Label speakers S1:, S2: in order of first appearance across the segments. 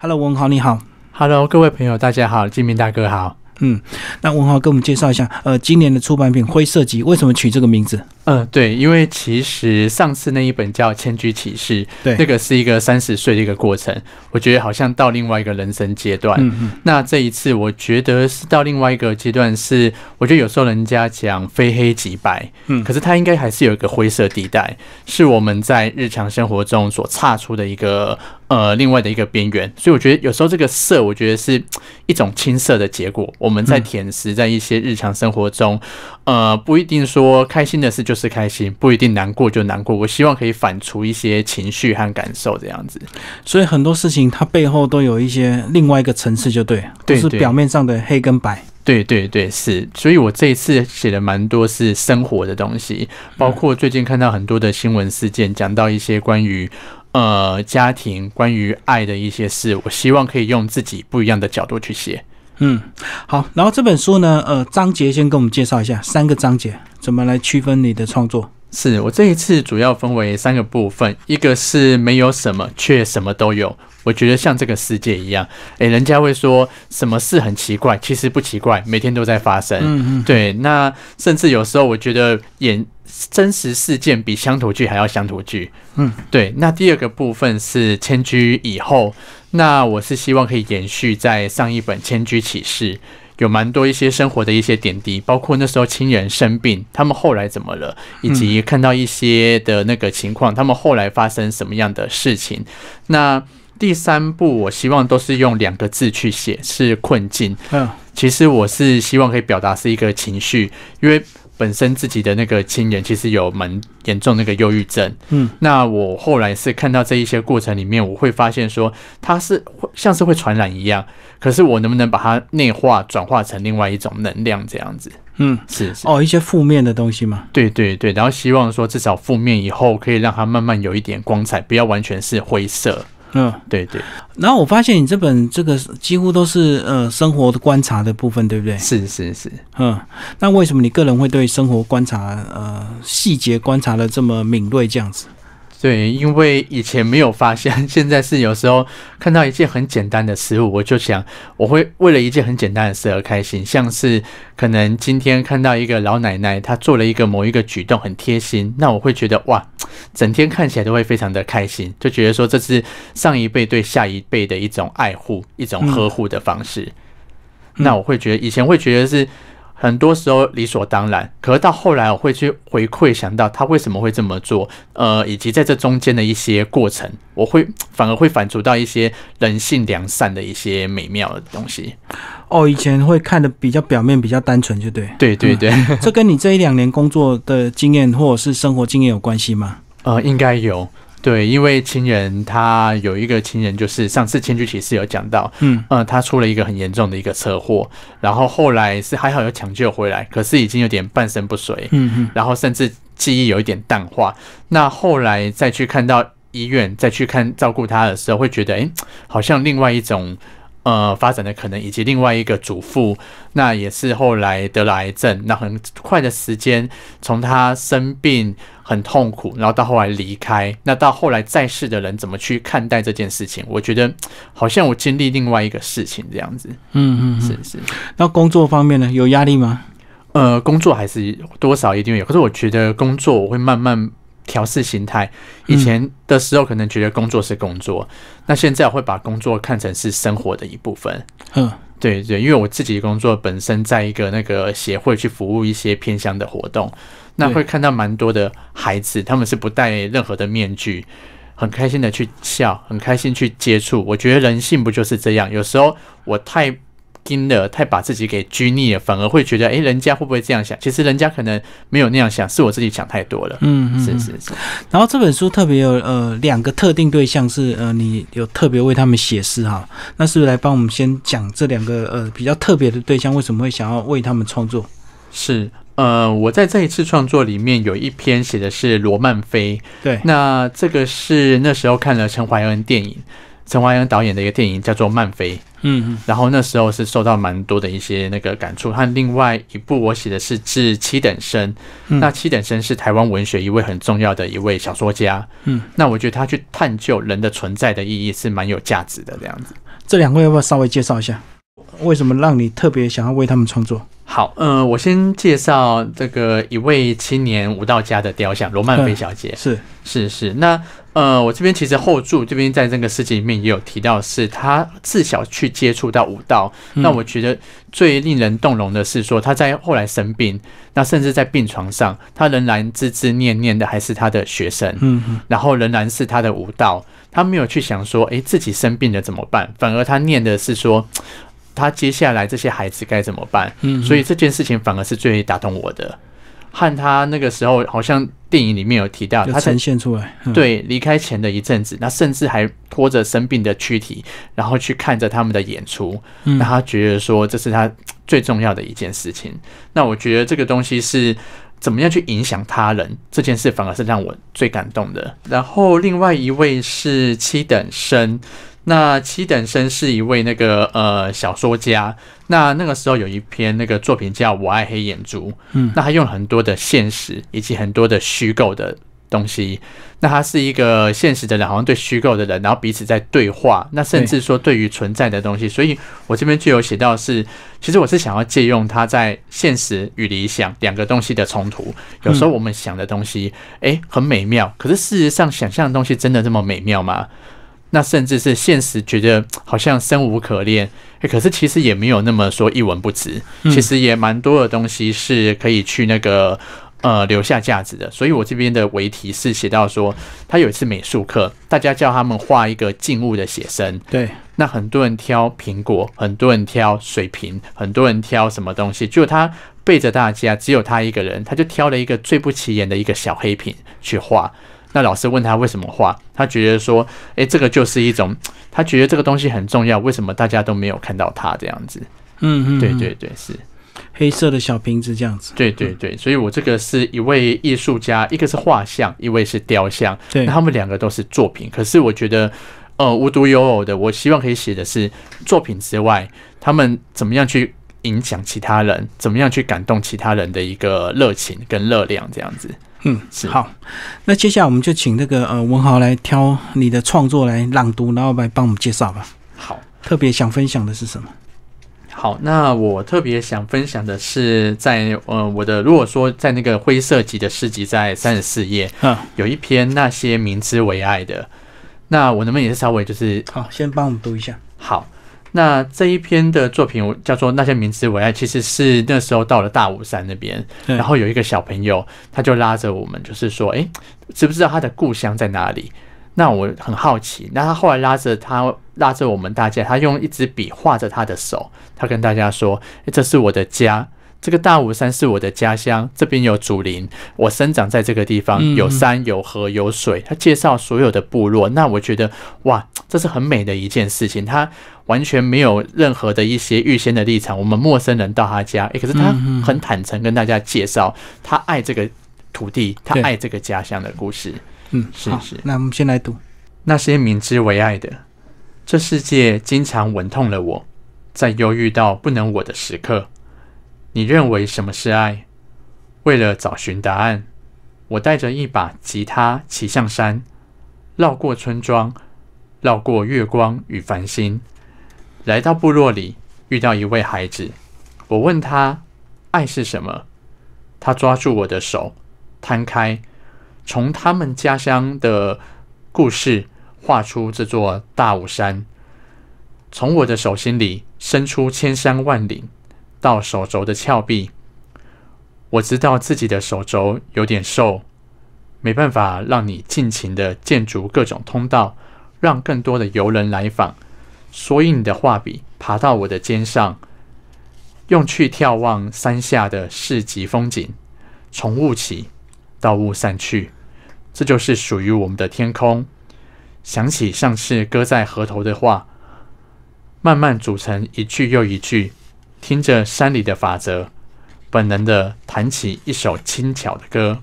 S1: Hello，文豪你好。Hello，各位朋友，大家好，金明大哥好。嗯，那文豪给我们介绍一下，呃，今年的出版品《灰色集》为什么取这个名字？嗯，对，因为其实
S2: 上次那一本叫《千居启示》，对，那个是一个三十岁的一个过程，我觉得好像到另外一个人生阶段。嗯嗯，那这一次我觉得是到另外一个阶段，是我觉得有时候人家讲非黑即白，嗯，可是它应该还是有一个灰色地带，是我们在日常生活中所差出的一个。呃，另外的一个边缘，所以我觉得有时候这个色，我觉得是一种青涩的结果。我们在舔食，在一些日常生活中，呃，不一定说开心的事就是开心，不一定难过就难过。我希望可以反刍一些情绪和感受，这样子。
S1: 所以很多事情它背后都有一些另外一个层次，就对，就是表面上的黑跟白。
S2: 对对对，是。所以我这一次写的蛮多是生活的东西，包括最近看到很多的新闻事件，讲到一些关于。呃，家庭关于爱的一些事，我希望可以用自己不一样的角度去写。
S1: 嗯，好。然后这本书呢，呃，章节先跟我们介绍一下，三个章节怎么来区分你的创作。是我这一次主
S2: 要分为三个部分，一个是没有什么却什么都有，我觉得像这个世界一样，诶，人家会说什么事很奇怪，其实不奇怪，每天都在发生。嗯嗯，对。那甚至有时候我觉得演真实事件比乡土剧还要乡土剧。嗯，对。那第二个部分是迁居以后，那我是希望可以延续在上一本《迁居启示》。有蛮多一些生活的一些点滴，包括那时候亲人生病，他们后来怎么了，以及看到一些的那个情况，他们后来发生什么样的事情？那第三步，我希望都是用两个字去写，是困境。嗯，其实我是希望可以表达是一个情绪，因为。本身自己的那个亲人其实有蛮严重那个忧郁症，嗯，那我后来是看到这一些过程里面，我会发现说他是像是会传染一样，可是我能不能把它内化转化成另外一种能量这样子？嗯，是
S1: 哦，一些负面的东西嘛，
S2: 对对对，然后希望说至少负面以后可以让它慢慢有一点光彩，不要完全是灰色。嗯，对对。
S1: 然后我发现你这本这个几乎都是呃生活的观察的部分，对不对？是是是。嗯，那为什么你个人会对生活观察呃细节观察的这么敏锐这样子？对，因为以前没有发现，现在是有时候看到一件
S2: 很简单的事物，我就想我会为了一件很简单的事而开心，像是可能今天看到一个老奶奶她做了一个某一个举动很贴心，那我会觉得哇。整天看起来都会非常的开心，就觉得说这是上一辈对下一辈的一种爱护、一种呵护的方式。那我会觉得，以前会觉得是。很多时候理所当然，可是到后来我会去回馈，想到他为什么会这么做，呃，以及在这中间的一些过程，我会反而会反刍到一些人性良善的一些美妙的东西。
S1: 哦，以前会看的比较表面，比较单纯，就对。对对对，这跟你这一两年工作的经验或者是生活经验有关系吗？呃，
S2: 应该有。对，因为亲人他有一个亲人，就是上次千句体是有讲到，嗯，呃，他出了一个很严重的一个车祸，然后后来是还好有抢救回来，可是已经有点半身不遂，嗯嗯，然后甚至记忆有一点淡化。那后来再去看到医院，再去看照顾他的时候，会觉得，哎，好像另外一种。呃，发展的可能以及另外一个祖父，那也是后来得了癌症，那很快的时间，从他生病很痛苦，然后到后来离开，那到后来在世的人怎么去看待这件事情？我觉得好像我经历另外一个事情这样子。
S1: 嗯嗯，是是。那工作方面呢？有压力吗？
S2: 呃，工作还是多少一定有，可是我觉得工作我会慢慢。调试心态，以前的时候可能觉得工作是工作，那现在我会把工作看成是生活的一部分。嗯，对对，因为我自己工作本身在一个那个协会去服务一些偏乡的活动，那会看到蛮多的孩子，他们是不戴任何的面具，很开心的去笑，很开心去接触。我觉得人性不就是这样？有时候我太。听了，太把自己给拘泥了，反而会觉得，哎，人家会不会这样想？其实人家可能没有那样想，是我自己想太多了。嗯，是是是。
S1: 然后这本书特别有呃两个特定对象是呃你有特别为他们写诗哈，那是不是来帮我们先讲这两个呃比较特别的对象为什么会想要为他们创作？
S2: 是呃我在这一次创作里面有一篇写的是罗曼菲，对，那这个是那时候看了陈怀恩电影。陈怀恩导演的一个电影叫做《漫飞》，嗯，然后那时候是受到蛮多的一些那个感触。他另外一部我写的是《致七等生》，那七等生是台湾文学一位很重要的一位小说家，嗯，那我觉得他去探究人的存在的意义是蛮有价值的这样子。
S1: 这两位要不要稍微介绍一下？为什么让你特别想要为他们创作？
S2: 好，嗯，我先介绍这个一位青年舞蹈家的雕像罗曼菲小姐，是是是，那。嗯，我这边其实后柱这边在这个事情里面也有提到，是他自小去接触到武道。那我觉得最令人动容的是说，他在后来生病，那甚至在病床上，他仍然孜孜念念的还是他的学生，嗯，然后仍然是他的武道，他没有去想说，哎，自己生病了怎么办，反而他念的是说，他接下来这些孩子该怎么办。嗯，所以这件事情反而是最打动我的。和他那个时候，好像电影里面有提到，他呈现出来，对，离开前的一阵子，那甚至还拖着生病的躯体，然后去看着他们的演出，那他觉得说这是他最重要的一件事情。那我觉得这个东西是怎么样去影响他人这件事，反而是让我最感动的。然后另外一位是七等生。那七等生是一位那个呃小说家，那那个时候有一篇那个作品叫《我爱黑眼珠》，嗯，那他用了很多的现实以及很多的虚构的东西。那他是一个现实的人，好像对虚构的人，然后彼此在对话。那甚至说对于存在的东西，所以我这边就有写到是，其实我是想要借用他在现实与理想两个东西的冲突。有时候我们想的东西，哎，很美妙，可是事实上想象的东西真的这么美妙吗？那甚至是现实，觉得好像生无可恋，可是其实也没有那么说一文不值。其实也蛮多的东西是可以去那个呃留下价值的。所以我这边的为题是写到说，他有一次美术课，大家叫他们画一个静物的写生。对，那很多人挑苹果，很多人挑水瓶，很多人挑什么东西，就他背着大家，只有他一个人，他就挑了一个最不起眼的一个小黑瓶去画。那老师问他为什么画？他觉得说：“诶，这个就是一种，他觉得这个东西很重要。为什么大家都没有看到他这样子？”
S1: 嗯嗯，对对对，是黑色的小瓶子这样子。
S2: 对对对，所以我这个是一位艺术家，一个是画像，一位是雕像，对，他们两个都是作品。可是我觉得，呃，无独有偶的，我希望可以写的是作品之外，他们怎么样去影响其他人，怎么样去感动其他人的一个热情跟热量这样子。嗯，是好。
S1: 那接下来我们就请那个呃文豪来挑你的创作来朗读，然后来帮我们介绍吧。好，特别想分享的是什么？
S2: 好，那我特别想分享的是在呃我的如果说在那个灰色级的诗集在三十四页，嗯，有一篇那些明知为爱的，那我能不能也是稍微就是
S1: 好，先帮我们读一下。
S2: 好。那这一篇的作品叫做《那些名字》，我爱其实是那时候到了大武山那边，然后有一个小朋友，他就拉着我们，就是说，哎，知不知道他的故乡在哪里？那我很好奇。那他后来拉着他拉着我们大家，他用一支笔画着他的手，他跟大家说：“这是我的家，这个大武山是我的家乡，这边有竹林，我生长在这个地方，有山有河有水。”他介绍所有的部落，那我觉得哇，这是很美的一件事情。他。完全没有任何的一些预先的立场。我们陌生人到他家，哎，可是他很坦诚跟大家介绍他爱这个土地，他爱这个家乡的故事。嗯，是是。那我们先来读那些明知为爱的，这世界经常吻痛了我，在忧郁到不能我的时刻。你认为什么是爱？为了找寻答案，我带着一把吉他骑上山，绕过村庄，绕过月光与繁星。来到部落里，遇到一位孩子，我问他：“爱是什么？”他抓住我的手，摊开，从他们家乡的故事画出这座大武山，从我的手心里伸出千山万岭，到手肘的峭壁。我知道自己的手肘有点瘦，没办法让你尽情的建筑各种通道，让更多的游人来访。所以你的画笔爬到我的肩上，用去眺望山下的市集风景，从雾起到雾散去，这就是属于我们的天空。想起上次搁在河头的话，慢慢组成一句又一句，听着山里的法则，本能的弹起一首轻巧的歌，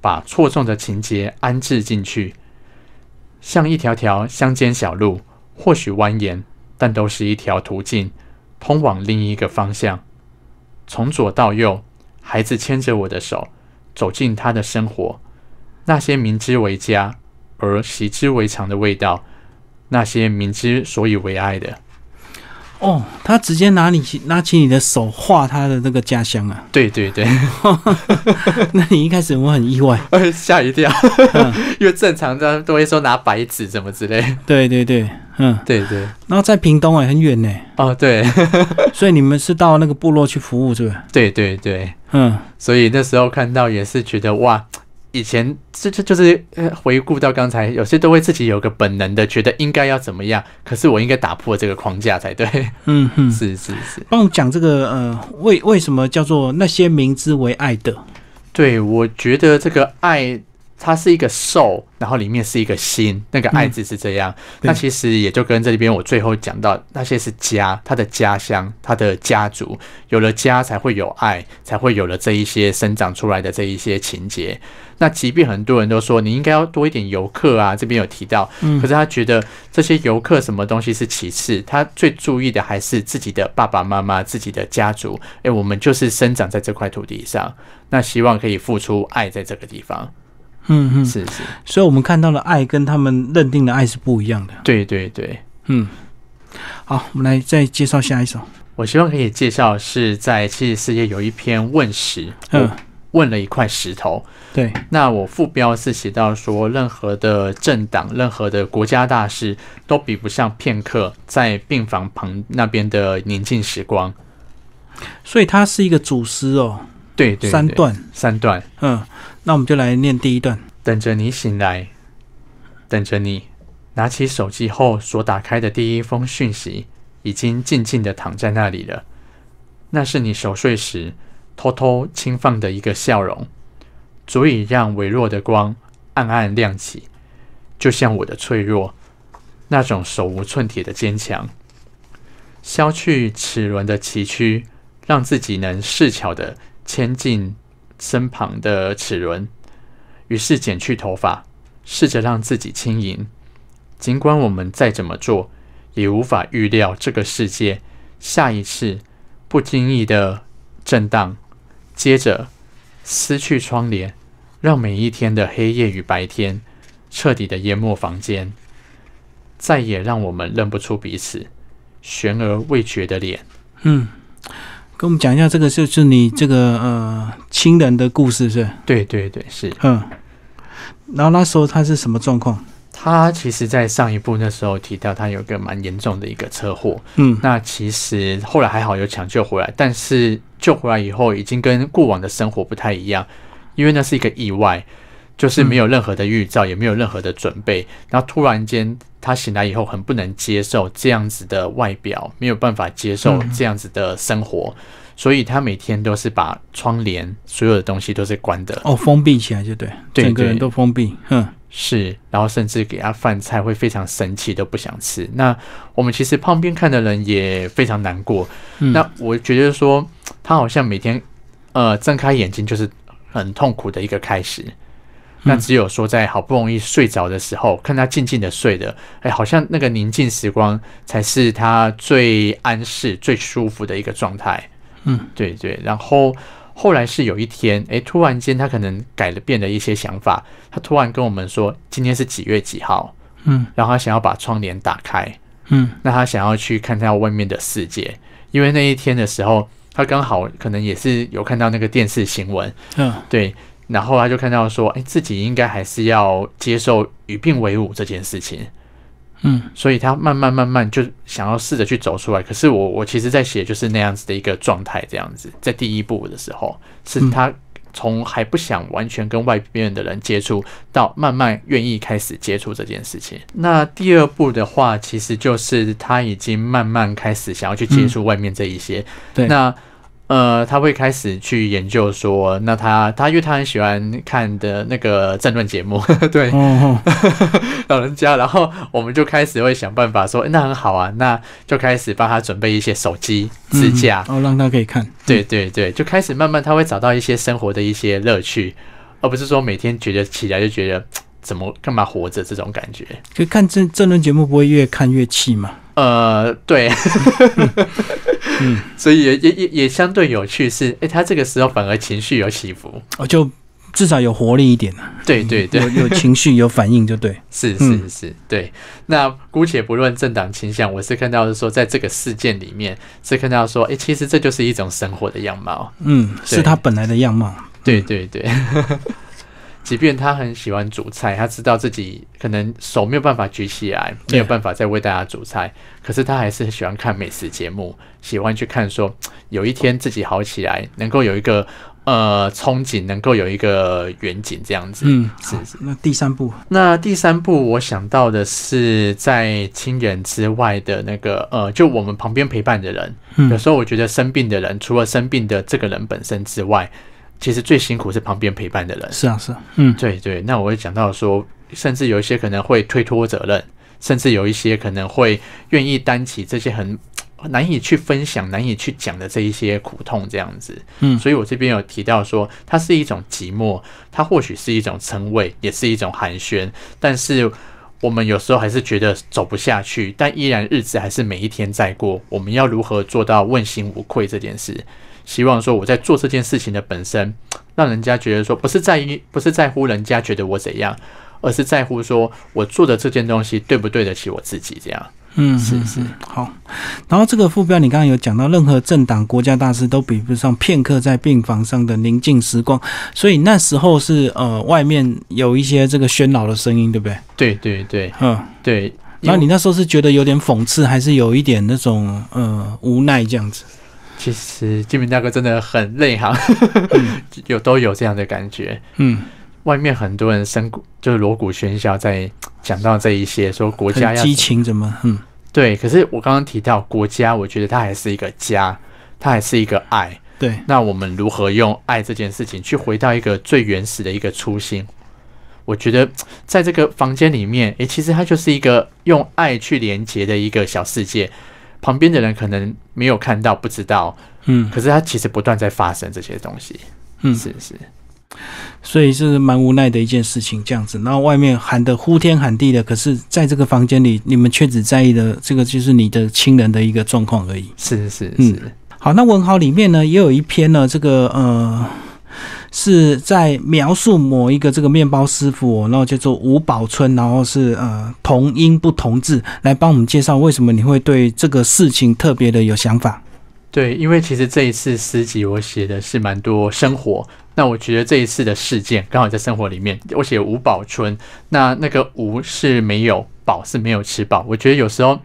S2: 把错综的情节安置进去，像一条条乡间小路。或许蜿蜒，但都是一条途径，通往另一个方向。从左到右，孩子牵着我的手走进他的生活。那些明知为家而习之为常的味道，那些明知所以为爱的。
S1: 哦，他直接拿你拿起你的手画他的那个家乡啊！对对对，那你一开始我很意外，吓一跳，
S2: 因为正常的都会说拿白纸怎么之类。对对对。嗯，对对，
S1: 然后在屏东哎，很远呢。哦，对，所以你们是到那个部落去服务，是吧？
S2: 对对对，嗯，所以那时候看到也是觉得哇，以前这这就是回顾到刚才，有些都会自己有个本能的，觉得应该要怎么样，可是我应该打破这个框架才对。嗯，是是是，
S1: 帮我讲这个呃，为为什么叫做那些名字为爱的？对我觉得这个爱。它是一个兽，
S2: 然后里面是一个心，那个爱字是这样。那其实也就跟这里边我最后讲到，那些是家，他的家乡，他的家族，有了家才会有爱，才会有了这一些生长出来的这一些情节。那即便很多人都说你应该要多一点游客啊，这边有提到，可是他觉得这些游客什么东西是其次，他最注意的还是自己的爸爸妈妈、自己的家族。哎，我们就是生长在这块土地上，那希望可以付出爱在这个地方。嗯嗯，是是，
S1: 所以我们看到的爱跟他们认定的爱是不一样的。
S2: 对对对，
S1: 嗯，好，我们来再介绍下一首。
S2: 我希望可以介绍是在七十四页有一篇问石，嗯，问了一块石头。对，那我副标是写到说，任何的政党、任何的国家大事，都比不上片刻在病房旁那边的宁静时光。
S1: 所以它是一个祖师
S2: 哦。对对，三段三段，嗯，那我们就来念第一段。等着你醒来，等着你拿起手机后所打开的第一封讯息，已经静静的躺在那里了。那是你熟睡时偷偷轻放的一个笑容，足以让微弱的光暗暗亮起。就像我的脆弱，那种手无寸铁的坚强，削去齿轮的崎岖，让自己能适巧的。牵进身旁的齿轮，于是剪去头发，试着让自己轻盈。尽管我们再怎么做，也无法预料这个世界下一次不经意的震荡。接着撕去窗帘，让每一天的黑夜与白天彻底的淹没房间，再也让我们认不出彼此悬而未决的脸。
S1: 嗯。跟我们讲一下这个，就是你这个呃亲人的故事，是对对对，是。嗯，然后那时候他是什么状况？
S2: 他其实，在上一部那时候提到，他有一个蛮严重的一个车祸。嗯，那其实后来还好有抢救回来，但是救回来以后，已经跟过往的生活不太一样，因为那是一个意外。就是没有任何的预兆，也没有任何的准备，然后突然间他醒来以后很不能接受这样子的外表，没有办法接受这样子的生活，所以他每天都是把窗帘所有的东西都是关的哦，
S1: 封闭起来就对，整个人都封闭，哼，
S2: 是，然后甚至给他饭菜会非常生气，都不想吃。那我们其实旁边看的人也非常难过。那我觉得说他好像每天呃睁开眼睛就是很痛苦的一个开始。那只有说，在好不容易睡着的时候，看他静静的睡的，哎，好像那个宁静时光才是他最安适、最舒服的一个状态。嗯，对对。然后后来是有一天，哎，突然间他可能改了变了，一些想法。他突然跟我们说，今天是几月几号？嗯，然后他想要把窗帘打开。嗯，那他想要去看看外面的世界，因为那一天的时候，他刚好可能也是有看到那个电视新闻。嗯，对。然后他就看到说：“哎，自己应该还是要接受与病为伍这件事情。”嗯，所以他慢慢慢慢就想要试着去走出来。可是我我其实在写就是那样子的一个状态，这样子。在第一步的时候，是他从还不想完全跟外面的人接触到，慢慢愿意开始接触这件事情。那第二步的话，其实就是他已经慢慢开始想要去接触外面这一些。对，那。呃，他会开始去研究说，那他他因为他很喜欢看的那个政论节目，对，老人家，然后我们就开始会想办法说，那很好啊，那就开始帮他准备一些手机支架，
S1: 哦，让他可以看，
S2: 对对对，就开始慢慢他会找到一些生活的一些乐趣，而不是说每天觉得起来就觉得怎么干嘛活着这种感觉。
S1: 可看政政论节目不会越看越气吗？
S2: 呃，对，嗯，所以也也也也相对有趣是，哎，他这个时候反而情绪有起伏，
S1: 哦，就至少有活力一点了。对对对，有情绪有反应就对，是是是，
S2: 对。那姑且不论政党倾向，我是看到是说，在这个事件里面是看到说，哎，其实这就是一种生活的样貌。嗯，是他
S1: 本来的样貌。对
S2: 对对。即便他很喜欢煮菜，他知道自己可能手没有办法举起来，没有办法再为大家煮菜，可是他还是喜欢看美食节目，喜欢去看说有一天自己好起来，能够有一个呃憧憬，能够有一个远景这样子。嗯，
S1: 是。那第三步，
S2: 那第三步我想到的是在亲人之外的那个呃，就我们旁边陪伴的人。有时候我觉得生病的人，除了生病的这个人本身之外。其实最辛苦是旁边陪伴的人。
S1: 是啊，是啊。嗯，对
S2: 对。那我会讲到说，甚至有一些可能会推脱责任，甚至有一些可能会愿意担起这些很 难以去分享、难以去讲的这一些苦痛这样子。嗯，所以我这边有提到说，它是一种寂寞，它或许是一种称谓，也是一种寒暄。但是我们有时候还是觉得走不下去，但依然日子还是每一天在过。我们要如何做到问心无愧这件事？希望说我在做这件事情的本身，让人家觉得说不是在于不是在乎人家觉得我怎样，而是在乎说我做的这件东西对不对得起我自己这样。
S1: 嗯，是是。好，然后这个副标你刚刚有讲到，任何政党国家大事都比不上片刻在病房上的宁静时光。所以那时候是呃，外面有一些这个喧闹的声音，对不对？
S2: 对对对。
S1: 嗯，对。然后你那时候是觉得有点讽刺，还是有一点那种呃无奈这样子？其实
S2: 金明大哥真的很内行，有都有这样的感觉。嗯，外面很多人声就是锣鼓喧嚣，在讲到这一些，说国家要激情怎么？嗯，对。可是我刚刚提到国家，我觉得它还是一个家，它还是一个爱。对。那我们如何用爱这件事情去回到一个最原始的一个初心？我觉得 在这个房间里面，哎，其实它就是一个用爱去连接的一个小世界。旁边的人可能没有看到，不知道，嗯，可是它其实不断在发生这些东西，
S1: 嗯，是是，所以是蛮无奈的一件事情，这样子。然后外面喊的呼天喊地的，可是在这个房间里，你们却只在意的这个就是你的亲人的一个状况而已，是是是。好，那文豪里面呢，也有一篇呢，这个呃。是在描述某一个这个面包师傅，然后叫做吴宝春，然后是呃同音不同字来帮我们介绍为什么你会对这个事情特别的有想法。
S2: 对，因为其实这一次诗集我写的是蛮多生活，那我觉得这一次的事件刚好在生活里面，我写吴宝春，那那个吴是没有饱，是没有吃饱，我觉得有时候。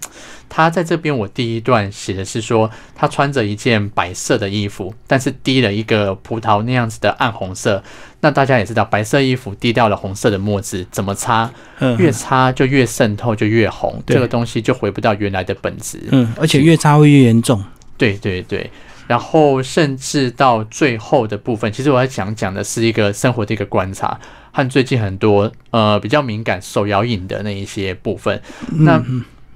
S2: 他在这边，我第一段写的是说，他穿着一件白色的衣服，但是滴了一个葡萄那样子的暗红色。那大家也知道，白色衣服滴掉了红色的墨汁，怎么擦？越擦就越渗透，就越红，这个东西就回不到原来的本质。嗯，而且越
S1: 擦会越严重。
S2: 对对对，然后甚至到最后的部分，其实我要讲讲的是一个生活的一个观察，和最近很多呃比较敏感、手摇引的那一些部分。那。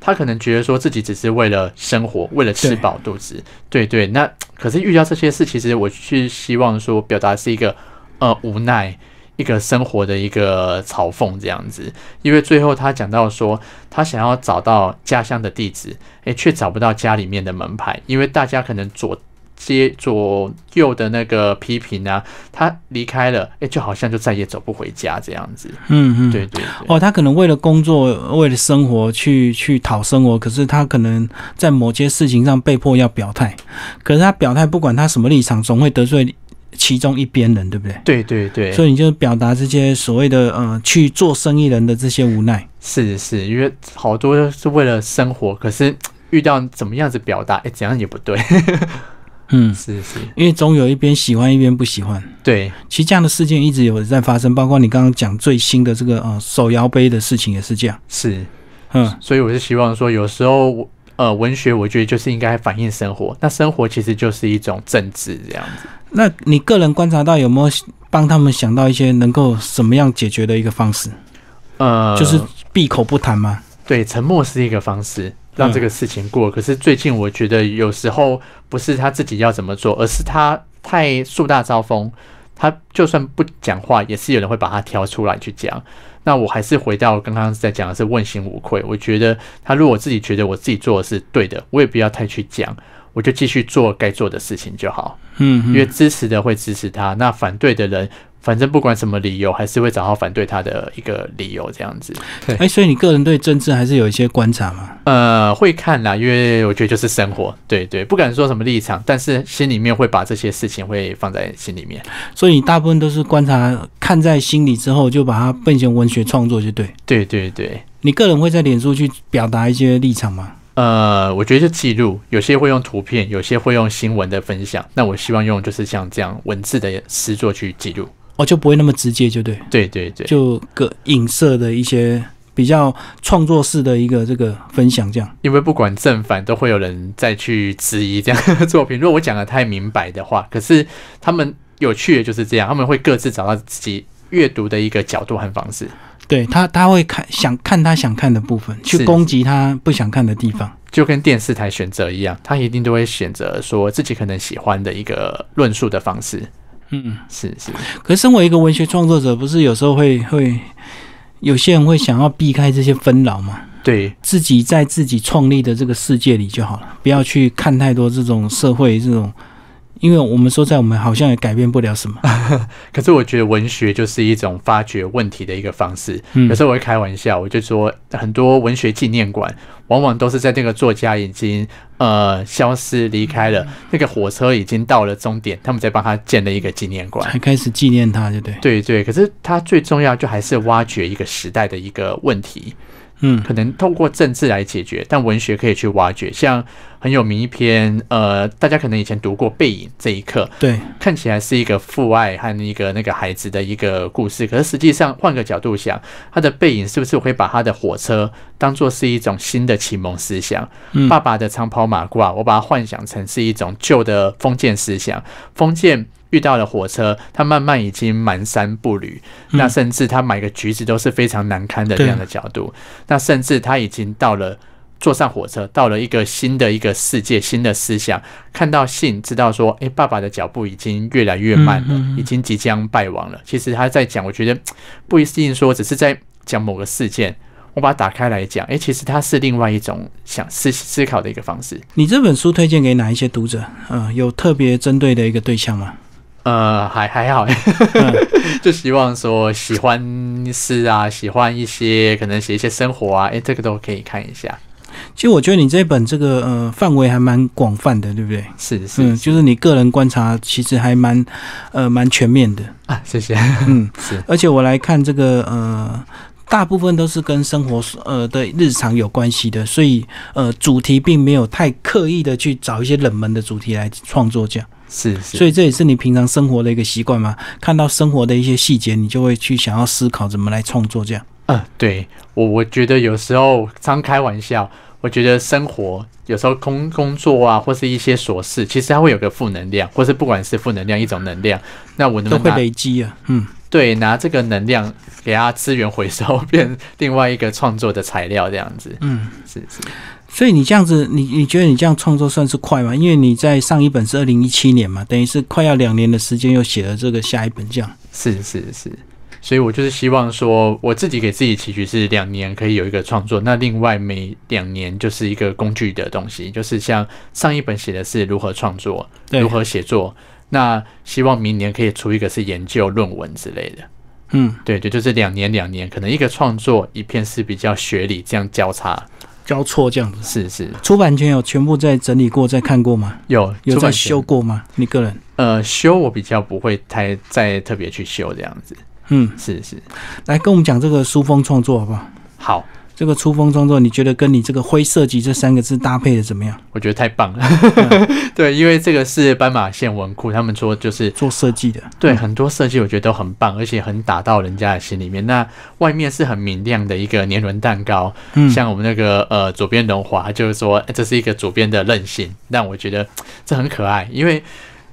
S2: 他可能觉得说自己只是为了生活，为了吃饱肚子。对对，那可是遇到这些事，其实我是希望说表达是一个呃无奈，一个生活的一个嘲讽这样子。因为最后他讲到说他想要找到家乡的地址，诶，却找不到家里面的门牌，因为大家可能左。接左右的那个批评啊，他离开了，哎，就好像就再也走不回家这样子。
S1: 嗯嗯，对对。哦，他可能为了工作，为了生活去去讨生活，可是他可能在某些事情上被迫要表态，可是他表态，不管他什么立场，总会得罪其中一边人，对不
S2: 对？对对对。所以你
S1: 就表达这些所谓的呃，去做生意人的这些无奈。
S2: 是是，因为好多是为了生活，可是遇到怎么样子表达，哎，怎样也不对。
S1: 嗯，是是，因为总有一边喜欢一边不喜欢。对，其实这样的事件一直有在发生，包括你刚刚讲最新的这个呃手摇杯的事情也是这样。是，嗯，
S2: 所以我是希望说，有时候呃文学，我觉得就是应该反映生活，那生活其实就是一种政治这样子。
S1: 那你个人观察到有没有帮他们想到一些能够怎么样解决的一个方式？呃，就是闭口不谈吗？
S2: 对，沉默是一个方式。让这个事情过。可是最近我觉得有时候不是他自己要怎么做，而是他太树大招风。他就算不讲话，也是有人会把他挑出来去讲。那我还是回到刚刚在讲的是问心无愧。我觉得他如果自己觉得我自己做的是对的，我也不要太去讲，我就继续做该做的事情就好。嗯，因为支持的会支持他，那反对的人。反正不管什么理由，还是会找到反对他的一个理由，这样子。对，
S1: 哎，所以你个人对政治还是有一些观察吗？
S2: 呃，会看啦，因为我觉得就是生活，对对，不敢说什么立场，但是心里面会把这些事情会放在心里面。
S1: 所以大部分都是观察看在心里之后，就把它变成文学创作，就对。
S2: 对对对，
S1: 你个人会在脸书去表达一些立场吗？
S2: 呃，我觉得记录，有些会用图片，有些会用新闻的分享。那我希望用就是像这样文字的诗作去记录。
S1: 哦，就不会那么直接，就对。
S2: 对对对。就
S1: 个影射的一些比较创作式的一个这个分享，这样。
S2: 因为不管正反，都会有人再去质疑这样的作品。如果我讲的太明白的话，可是他们有趣的就是这样，他们会各自找到自己阅读的一个角度和方式。
S1: 对他，他会看想看他想看的部分，去攻击他不想看的地方。
S2: 就跟电视台选择一样，他一定都会选择说自己可能喜欢的一个论述的方式。嗯，是是，
S1: 可是身为一个文学创作者，不是有时候会会有些人会想要避开这些纷扰吗？对，自己在自己创立的这个世界里就好了，不要去看太多这种社会这种。因为我们说，在我们好像也改变不了什么。
S2: 可是我觉得文学就是一种发掘问题的一个方式。有时候我会开玩笑，我就说，很多文学纪念馆往往都是在那个作家已经呃消失离开了，那个火车已经到了终点，他们在帮他建了一个纪念馆，开始纪念他就对对对。可是他最重要就还是挖掘一个时代的一个问题。嗯，可能通过政治来解决，但文学可以去挖掘。像很有名一篇，呃，大家可能以前读过《背影》这一课，对，看起来是一个父爱和一个那个孩子的一个故事。可是实际上换个角度想，他的背影是不是会把他的火车当做是一种新的启蒙思想？爸爸的长袍马褂，我把它幻想成是一种旧的封建思想，封建。遇到了火车，他慢慢已经蹒跚步履，那甚至他买个橘子都是非常难堪的这样的角度。那甚至他已经到了坐上火车，到了一个新的一个世界，新的思想。看到信，知道说，哎，爸爸的脚步已经越来越慢了，已经即将败亡了。其实他在讲，我觉得不一定说只是在讲某个事件，我把它打开来讲。哎，其实它是另外一种想思思考的一个方式。
S1: 你这本书推荐给哪一些读者？嗯，有特别针对的一个对象吗？
S2: 呃，还还好，就希望说喜欢诗啊，喜欢一些可能写一些生活啊，哎，这个都可以看一下。
S1: 其实我觉得你这本这个呃范围还蛮广泛的，对不对？是是，嗯，就是你个人观察其实还蛮呃蛮全面的啊，谢谢。嗯，是，而且我来看这个呃，大部分都是跟生活呃的日常有关系的，所以呃主题并没有太刻意的去找一些冷门的主题来创作这样。
S2: 是，所以这
S1: 也是你平常生活的一个习惯吗？看到生活的一些细节，你就会去想要思考怎么来创作这样。
S2: 嗯，对我我觉得有时候常开玩笑，我觉得生活有时候工工作啊，或是一些琐事，其实它会有个负能量，或是不管是负能量一种能量，那我都会累积啊。嗯，对，拿这个能量给它资源回收，变另外一个创作的材料这样子。嗯，是是。
S1: 所以你这样子，你你觉得你这样创作算是快吗？因为你在上一本是二零一七年嘛，等于是快要两年的时间又写了这个下一本这样。是是是，
S2: 所以我就是希望说，我自己给自己期许是两年可以有一个创作，那另外每两年就是一个工具的东西，就是像上一本写的是如何创作、如何写作，那希望明年可以出一个是研究论文之类的。嗯，对对，就是两年两年，可能一个创作一篇是比较学理这样交叉
S1: 交错这样子。是是，出版权有全部在整理过、在看过吗？有有在修过吗？你个人？
S2: 呃，修我比较不会太再特别去修这样子。嗯，是是。
S1: 来跟我们讲这个书风创作好不好？好。这个出风装作，你觉得跟你这个灰色级这三个字搭配的怎么样？
S2: 我觉得太棒了，对，因为这个是斑马线文库，他们说就是做设计的，对，很多设计我觉得都很棒，而且很打到人家的心里面。那外面是很明亮的一个年轮蛋糕，像我们那个呃左边轮滑，就是说这是一个左边的任性，但我觉得这很可爱，因为。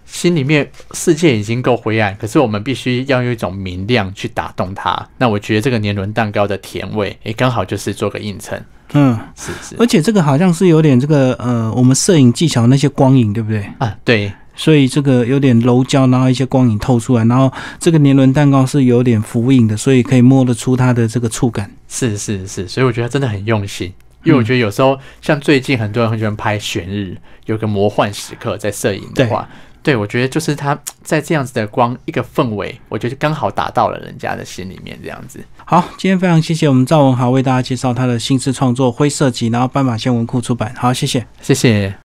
S2: 心里面世界已经够灰暗，可是我们必须要用一种明亮去打动它。那我觉得这个年轮蛋糕的甜味，也刚好就是做个映衬。
S1: 嗯，是是。而且这个好像是有点这个呃，我们摄影技巧那些光影，对不对？啊，对。所以这个有点柔焦，然后一些光影透出来，然后这个年轮蛋糕是有点浮影的，所以可以摸得出它的这个触感。
S2: 是是是，所以我觉得真的很用心。因为我觉得有时候像最近很多人很喜欢拍悬日，有个魔幻时刻在摄影的话。对，我觉得就是他在这样子的光一个氛围，我觉得刚好打到了人家的心里面，这样子。
S1: 好，今天非常谢谢我们赵文豪为大家介绍他的新式创作《灰色集》，然后斑马线文库出版。好，谢谢，谢谢。